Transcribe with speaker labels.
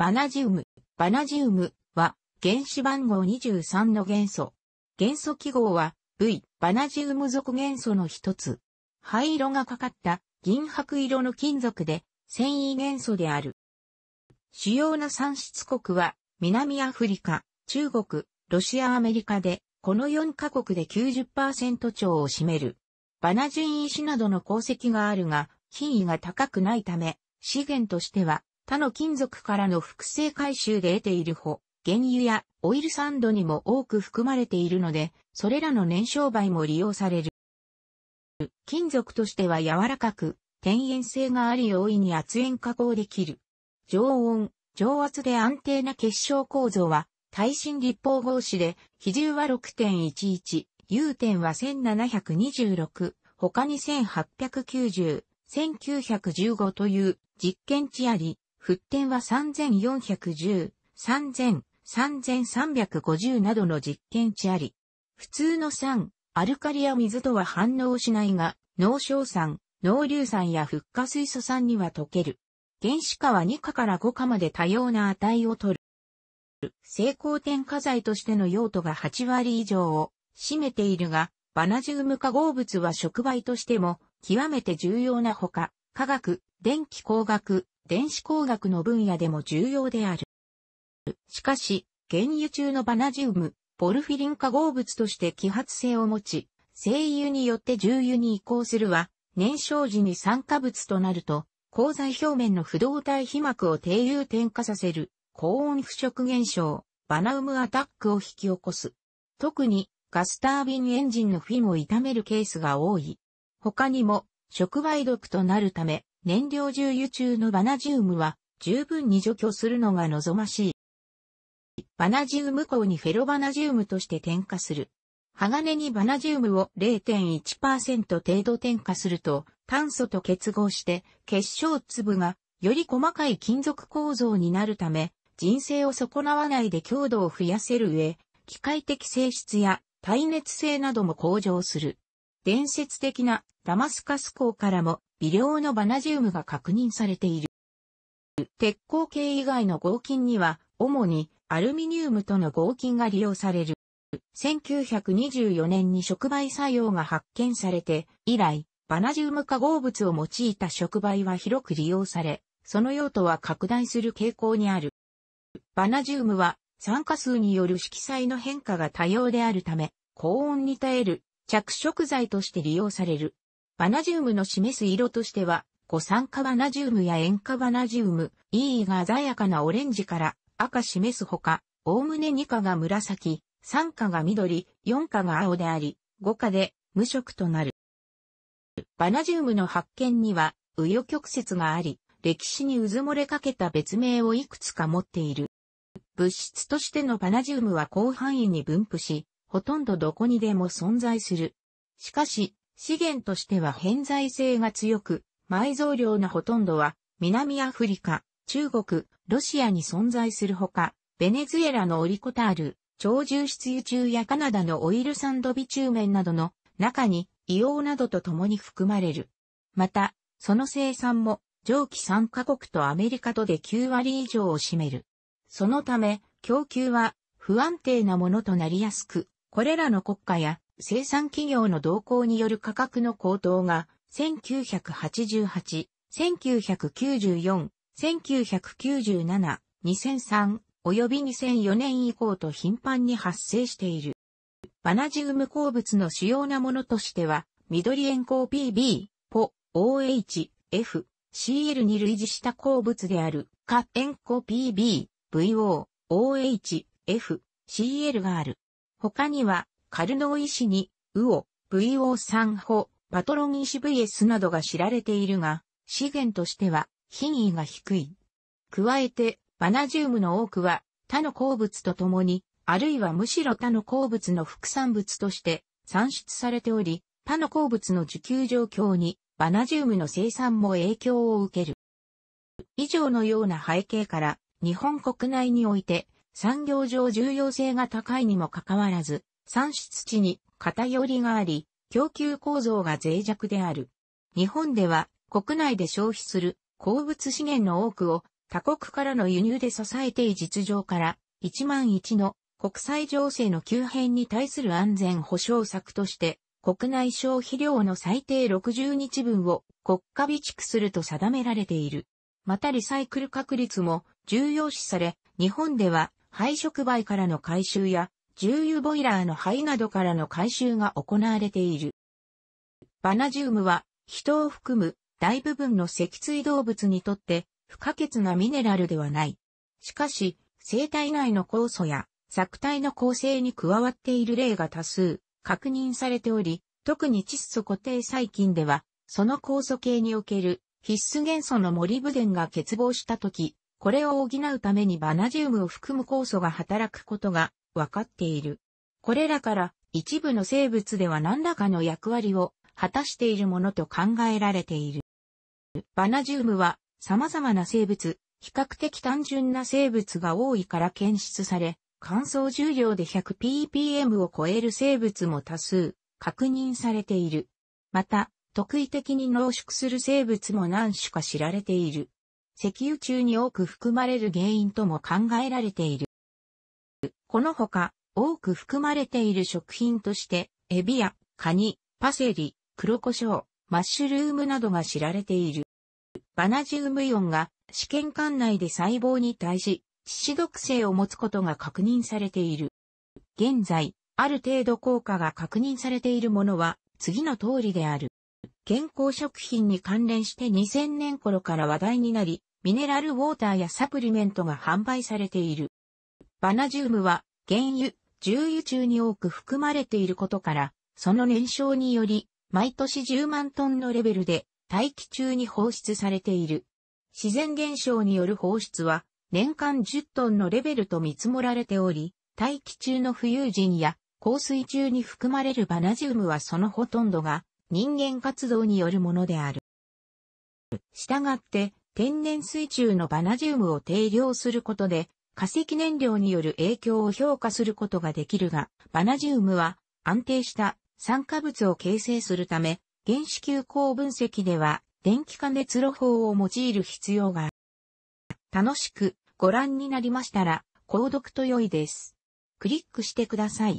Speaker 1: バナジウム。バナジウムは原子番号23の元素。元素記号は V、バナジウム属元素の一つ。灰色がかかった銀白色の金属で繊維元素である。主要な産出国は南アフリカ、中国、ロシアアメリカでこの4カ国で90%超を占める。バナジン石などの鉱石があるが、品位が高くないため、資源としては他の金属からの複製回収で得ているほ、原油やオイルサンドにも多く含まれているので、それらの燃焼灰も利用される。金属としては柔らかく、天然性があり容易に圧縁加工できる。常温、常圧で安定な結晶構造は、耐震立方合紙で、比重は6.11、融点は1726、他に1890、1915という実験値あり、沸点は3410、3000、3350などの実験値あり、普通の酸、アルカリや水とは反応しないが、濃硝酸、濃硫酸や復化水素酸には溶ける。原子化は2価から5価まで多様な値を取る。成功点火剤としての用途が8割以上を占めているが、バナジウム化合物は触媒としても極めて重要なほか、化学、電気工学、電子工学の分野でも重要である。しかし、原油中のバナジウム、ポルフィリン化合物として揮発性を持ち、精油によって重油に移行するは、燃焼時に酸化物となると、鋼材表面の不動体被膜を低油点化させる、高温腐食現象、バナウムアタックを引き起こす。特に、ガスタービンエンジンのフィンを傷めるケースが多い。他にも、触媒毒となるため、燃料重油中のバナジウムは十分に除去するのが望ましい。バナジウム鋼にフェロバナジウムとして添加する。鋼にバナジウムを0.1%程度添加すると炭素と結合して結晶粒がより細かい金属構造になるため人生を損なわないで強度を増やせる上機械的性質や耐熱性なども向上する。伝説的なダマスカス港からも微量のバナジウムが確認されている。鉄鋼系以外の合金には、主にアルミニウムとの合金が利用される。1924年に触媒作用が発見されて、以来、バナジウム化合物を用いた触媒は広く利用され、その用途は拡大する傾向にある。バナジウムは酸化数による色彩の変化が多様であるため、高温に耐える着色剤として利用される。バナジウムの示す色としては、五酸化バナジウムや塩化バナジウム、E が鮮やかなオレンジから赤示すほか、おおむね2価が紫、3価が緑、4価が青であり、5価で無色となる。バナジウムの発見には、紆余曲折があり、歴史にうずもれかけた別名をいくつか持っている。物質としてのバナジウムは広範囲に分布し、ほとんどどこにでも存在する。しかし、資源としては偏在性が強く、埋蔵量のほとんどは南アフリカ、中国、ロシアに存在するほか、ベネズエラのオリコタール、超重質油中やカナダのオイルサンドビチューメンなどの中に硫黄などと共に含まれる。また、その生産も上記3カ国とアメリカとで9割以上を占める。そのため、供給は不安定なものとなりやすく、これらの国家や生産企業の動向による価格の高騰が、1988、1994、1997、2003及び2004年以降と頻繁に発生している。バナジウム鉱物の主要なものとしては、緑塩鉱 PB、ポ、OH、F、CL に類似した鉱物である、カ塩鉱 PB、VO、OH、F、CL がある。他には、カルノー医師に、ウオ、VO 産法、パトロニシ VS などが知られているが、資源としては、品位が低い。加えて、バナジウムの多くは、他の鉱物とともに、あるいはむしろ他の鉱物の副産物として産出されており、他の鉱物の受給状況にバナジウムの生産も影響を受ける。以上のような背景から、日本国内において産業上重要性が高いにもかかわらず、産出地に偏りがあり、供給構造が脆弱である。日本では国内で消費する鉱物資源の多くを他国からの輸入で支えてい実情から1万一の国際情勢の急変に対する安全保障策として国内消費量の最低60日分を国家備蓄すると定められている。またリサイクル確率も重要視され、日本では廃食媒からの回収や重油ボイラーの灰などからの回収が行われている。バナジウムは人を含む大部分の脊椎動物にとって不可欠なミネラルではない。しかし、生体内の酵素や作体の構成に加わっている例が多数確認されており、特に窒素固定細菌では、その酵素系における必須元素のモリブデンが欠乏したとき、これを補うためにバナジウムを含む酵素が働くことがわかっている。これらから一部の生物では何らかの役割を果たしているものと考えられている。バナジウムは様々な生物、比較的単純な生物が多いから検出され、乾燥重量で 100ppm を超える生物も多数確認されている。また、特異的に濃縮する生物も何種か知られている。石油中に多く含まれる原因とも考えられている。このほか、多く含まれている食品として、エビやカニ、パセリ、黒胡椒、マッシュルームなどが知られている。バナジウムイオンが試験管内で細胞に対し、致死毒性を持つことが確認されている。現在、ある程度効果が確認されているものは、次の通りである。健康食品に関連して2000年頃から話題になり、ミネラルウォーターやサプリメントが販売されている。バナジウムは原油、重油中に多く含まれていることから、その燃焼により、毎年10万トンのレベルで大気中に放出されている。自然現象による放出は、年間10トンのレベルと見積もられており、大気中の浮遊人や降水中に含まれるバナジウムはそのほとんどが人間活動によるものである。したがって、天然水中のバナジウムを定量することで、化石燃料による影響を評価することができるが、バナジウムは安定した酸化物を形成するため、原子球構分析では電気化熱炉法を用いる必要がある。楽しくご覧になりましたら、購読と良いです。クリックしてください。